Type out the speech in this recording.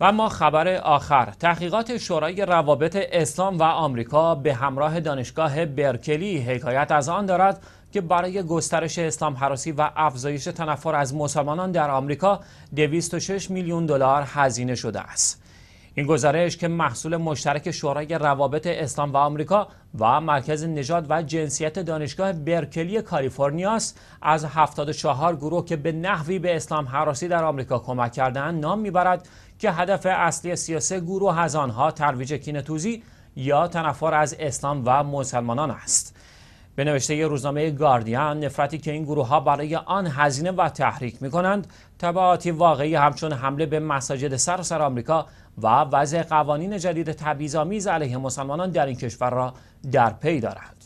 و ما خبر آخر تحقیقات شورای روابط اسلام و آمریکا به همراه دانشگاه برکلی حکایت از آن دارد که برای گسترش اسلام حراسی و افزایش تنفر از مسلمانان در آمریکا 206 میلیون دلار هزینه شده است. این گزارش که محصول مشترک شورای روابط اسلام و آمریکا و مرکز نژاد و جنسیت دانشگاه برکلی کالیفرنیا است از 74 گروه که به نحوی به اسلام حراسی در آمریکا کمک کردن نام میبرد که هدف اصلی سیاسه گروه از آنها ترویج کینتوزی یا تنفر از اسلام و مسلمانان است به نوشته روزنامه گاردین نفرتی که این گروه ها برای آن هزینه و تحریک می کنند تبعاتی واقعی همچون حمله به مساجد سراسر آمریکا و وضع قوانین جدید تبعیض‌آمیز علیه مسلمانان در این کشور را در پی دارند.